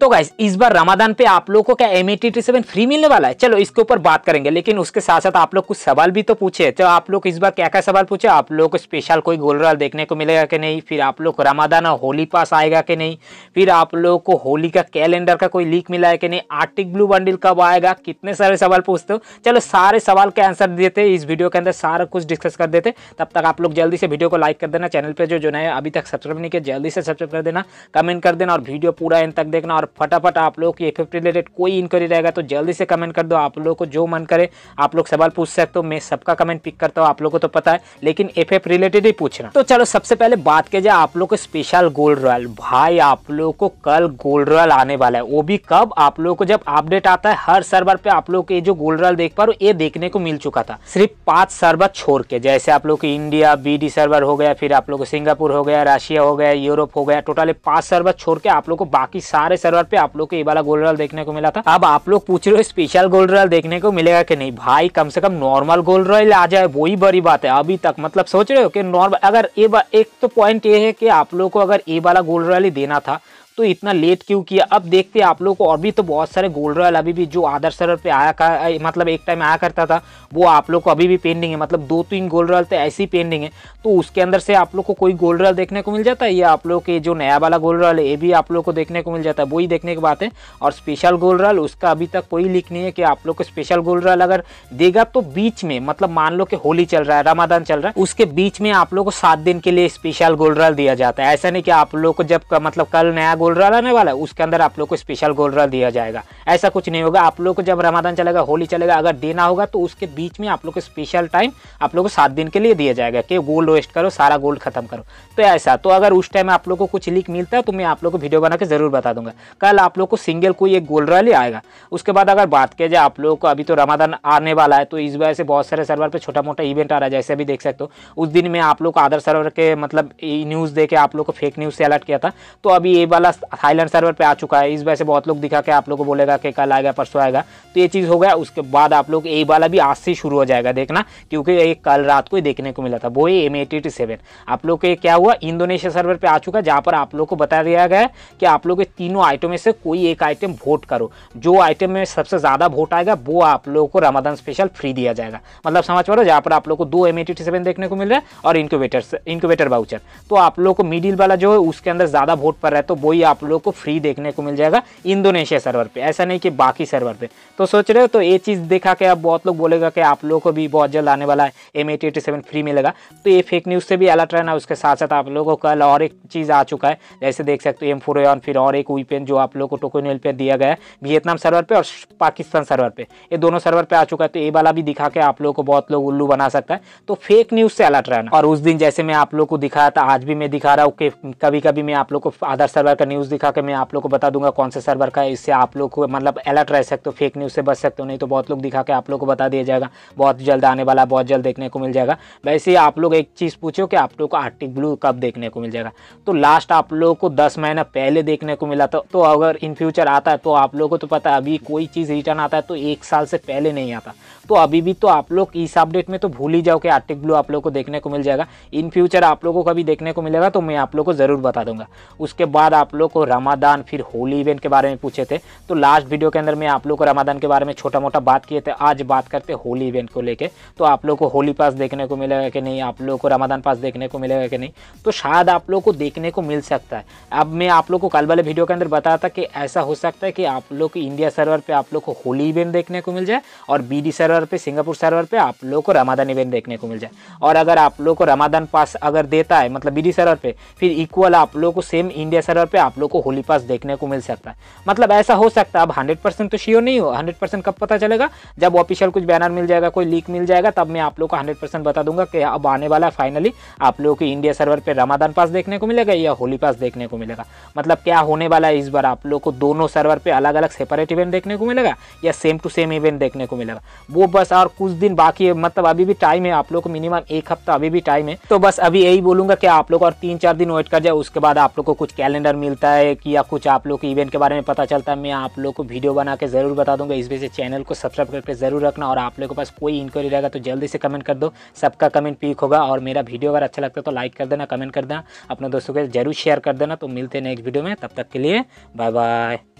तो गाइस इस बार रमादान पे आप लोगों को क्या एम सेवन फ्री मिलने वाला है चलो इसके ऊपर बात करेंगे लेकिन उसके साथ साथ आप लोग कुछ सवाल भी तो पूछे तो आप लोग इस बार क्या क्या सवाल पूछे आप लोग को स्पेशल कोई गोलराल देखने को मिलेगा कि नहीं फिर आप लोग रमादान और होली पास आएगा कि नहीं फिर आप लोग को होली का कैलेंडर का कोई लीक मिला है कि नहीं आर्टिक ब्लू बंडल कब आएगा कितने सारे सवाल पूछते हो चलो सारे सवाल के आंसर देते इस वीडियो के अंदर सारा कुछ डिस्कस कर देते तब तक आप लोग जल्दी से वीडियो को लाइक कर देना चैनल पर जो जो नए अभी तक सब्सक्राइब नहीं किया जल्दी से सब्सक्राइब कर देना कमेंट कर देना और वीडियो पूरा इन तक देखना और फटाफट आप लोग की ए रिलेटेड कोई इंक्वारी रहेगा तो जल्दी से कमेंट कर दो आप लोग को जो मन करे आप लोग सवाल पूछ सकते हो मैं सबका कमेंट पिक करता हूँ आप लोग को तो पता है लेकिन एफ रिलेटेड ही पूछना तो चलो सबसे पहले बात किया जाए आप लोग को स्पेशल गोल्ड रॉयल भाई आप लोग को कल गोल्ड रॉयल आने वाला है वो भी कब आप लोग को जब अपडेट आता है हर सर्वर पे आप लोग ये जो गोल्ड रॉयल देख पा रहे हो ये देखने को मिल चुका था सिर्फ पांच सर्वर छोड़ के जैसे आप लोग इंडिया बीडी सर्वर हो गया फिर आप लोग सिंगापुर हो गया रशिया हो गया यूरोप हो गया टोटल पांच सर्वर छोड़ के आप लोग को बाकी सारे सर्वर गोलरल पे आप लोग को ये वाला गोल्ड रॉल देखने को मिला था अब आप लोग पूछ रहे हो स्पेशल गोल्ड गोलरल देखने को मिलेगा कि नहीं भाई कम से कम नॉर्मल गोल्ड रॉयल आ जाए वही बड़ी बात है अभी तक मतलब सोच रहे हो कि नॉर्मल अगर एक तो पॉइंट ये है कि आप लोग को अगर ये वाला गोल्ड ही देना था तो इतना लेट क्यों किया अब देखते हैं आप लोग को और भी तो बहुत सारे गोल्ड रॉयल अभी भी जो आदर्श सर्वर पे आया का मतलब एक टाइम आया करता था वो आप लोग को अभी भी पेंडिंग है मतलब दो तीन गोल्ड रॉयल तो ऐसी पेंडिंग है तो उसके अंदर से आप लोग को कोई गोल्ड रॉयल देखने को मिल जाता है या आप लोग के जो नया वाला गोल्ड रॉयल है ये भी आप लोग को देखने को मिल जाता है वही देखने की बात है और स्पेशल गोल्ड रॉयल उसका अभी तक कोई लिख नहीं है कि आप लोग को स्पेशल गोल्ड रॉयल अगर देगा तो बीच में मतलब मान लो कि होली चल रहा है रमादान चल रहा है उसके बीच में आप लोग को सात दिन के लिए स्पेशल गोल्ड रॉयल दिया जाता है ऐसा नहीं कि आप लोग को जब मतलब कल नया गोलरा आने वाला है उसके अंदर आप लोग को स्पेशल गोलरा दिया जाएगा ऐसा कुछ नहीं होगा आप लोग को जब रमादान चलेगा होली चलेगा अगर देना होगा तो उसके बीच में आप लोग को स्पेशल टाइम आप लोग को सात दिन के लिए दिया जाएगा कि गोल्ड वेस्ट करो सारा गोल्ड खत्म करो तो ऐसा तो अगर उस टाइम आप लोग को कुछ लीक मिलता है तो मैं आप लोग को वीडियो बना के जरूर बता दूंगा कल आप लोग को सिंगल कोई एक गोलरा ही आएगा उसके बाद अगर बात किया जाए आप लोगों को अभी तो रमादान आने वाला है तो इस वजह से बहुत सारे सर्वर पर छोटा मोटा इवेंट आ रहा है जैसे अभी देख सकते हो उस दिन में आप लोग को आदर सर्वर के मतलब न्यूज़ दे के आप लोग को फेक न्यूज़ से अलर्ट किया था तो अभी ये वाला थाईलैंड सर्वर पे आ चुका है इस वजह से बहुत लोग दिखा के आप लोग को बोलेगा कि कल आएगा परसों आएगा तो ये चीज़ हो गया उसके बाद आप लोग ए वाला भी आज से शुरू हो जाएगा देखना क्योंकि ये कल रात को ही देखने को मिला था वो एम एटी सेवन आप लोग के क्या हुआ इंडोनेशिया सर्वर पर आ चुका है जहाँ पर आप लोग को बता दिया गया कि आप लोग के तीनों आइटम में से कोई एक आइटम वोट करो जो आइटम में सबसे ज़्यादा वोट आएगा वो आप लोगों को रमादान स्पेशल फ्री दिया जाएगा मतलब समझ पा रहे जहाँ पर आप लोग को दो एम देखने को मिल रहा है और इनक्यूबेटर इनक्यूबेटर बाउचर तो आप लोग को मिडिल वाला जो है उसके अंदर ज़्यादा वोट पड़ रहा है तो वही आप लोगों को फ्री देखने को मिल जाएगा इंडोनेशिया सर्वर पे ऐसा नहीं कि बाकी सर्वर पे तो सोच रहे हो तो ये चीज़ देखा के आप बहुत लोग बोलेगा कि आप लोगों को भी बहुत जल्द आने वाला है एम एटी सेवन फ्री मिलेगा तो ये फेक न्यूज़ से भी अलर्ट रहना उसके साथ साथ आप लोगों को कल और एक चीज़ आ चुका है जैसे देख सकते हो एम फोर फिर और एक वीपेन जो आप लोग को टोकोनेल पे दिया गया है वियतनाम सर्वर पर और पाकिस्तान सर्वर पर ये दोनों सर्वर पर आ चुका है तो ये वाला भी दिखा के आप लोग को बहुत लोग उल्लू बना सकता है तो फेक न्यूज़ से अलर्ट रहना और उस दिन जैसे मैं आप लोग को दिखाया था आज भी मैं दिखा रहा हूँ कि कभी कभी मैं आप लोग को आधार सर्वर का न्यूज़ दिखा के मैं आप लोग को बता दूंगा कौन से सर्वर का है इससे आप लोग को मतलब अलर्ट रह सकते हो फेक न्यूज़ से बच सकते हो नहीं तो बहुत लोग दिखा के आप लोग को बता दिया जाएगा बहुत जल्द आने वाला है बहुत जल्द देखने को मिल जाएगा वैसे ही आप लोग एक चीज़ पूछो कि आप लोग को आर्टिक ब्लू कब देखने को मिल जाएगा तो लास्ट आप लोग को दस महीना पहले देखने को मिला था तो अगर इन फ्यूचर आता है तो आप लोग को तो पता है अभी कोई चीज़ रिटर्न आता है तो एक साल से पहले नहीं आता तो अभी भी तो आप लोग इस अपडेट में तो भूल ही जाओ कि आर्टिक ब्लू आप लोग को देखने को मिल जाएगा इन फ्यूचर आप लोगों को कभी देखने को मिलेगा तो मैं आप लोग को ज़रूर बता दूंगा उसके बाद आप लोग को रमादान फिर होली इवेंट के बारे में पूछे थे तो लास्ट वीडियो के अंदर मैं आप लोग को रमादान के बारे में छोटा मोटा बात किए थे आज बात करते होली इवेंट को लेकर तो आप लोग को होली पास देखने को मिलेगा कि नहीं आप लोग को रमादान पास देखने को मिलेगा कि नहीं तो शायद आप लोग को देखने को मिल सकता है अब मैं आप लोग को कल वाले वीडियो के अंदर बताया था कि ऐसा हो सकता है कि आप लोग इंडिया सर्वर पर आप लोग को होली इवेंट देखने को मिल जाए और बी सर्वर पर सिंगापुर सर्वर पर आप लोग को रमादान इवेंट देखने को मिल जाए और अगर आप लोग को रमादान पास अगर देता है मतलब बी सर्वर पर फिर इक्वल आप लोग को सेम इंडिया सर्वर पर आप लोग को होली पास देखने को मिल सकता है मतलब ऐसा हो सकता है अब हंड्रेड परसेंट तो श्योर नहीं हो हंड्रेड परसेंट कब पता चलेगा जब ऑफिशियल कुछ बैनर मिल जाएगा कोई लीक मिल जाएगा तब मैं आप लोग को हंड्रेड परसेंट बता दूंगा कि अब आने वाला है फाइनली आप लोगों को इंडिया सर्वर पर रमादान पास देखने को मिलेगा या होली पास देखने को मिलेगा मतलब क्या होने वाला है इस बार आप लोग को दोनों सर्वर पर अलग अलग सेपरेट इवेंट देखने को मिलेगा या सेम टू सेम इवेंट देखने को मिलेगा वो बस और कुछ दिन बाकी है मतलब अभी भी टाइम है आप लोग को मिनिमम एक हफ्ता अभी भी टाइम है तो बस अभी यही बोलूंगा कि आप लोग और तीन चार दिन वेट कर जाए उसके बाद आप लोग को कुछ कैलेंडर मिल मिलता है कि या कुछ आप लोग के इवेंट के बारे में पता चलता है मैं आप लोग को वीडियो बना के ज़रूर बता दूंगा इस वजह से चैनल को सब्सक्राइब करके ज़रूर रखना और आप लोगों के पास कोई इंक्वायरी रहेगा तो जल्दी से कमेंट कर दो सबका कमेंट पीक होगा और मेरा वीडियो अगर अच्छा लगता है तो लाइक कर देना कमेंट कर देना अपने दोस्तों के जरूर शेयर कर देना तो मिलते हैं नेक्स्ट वीडियो में तब तक के लिए बाय बाय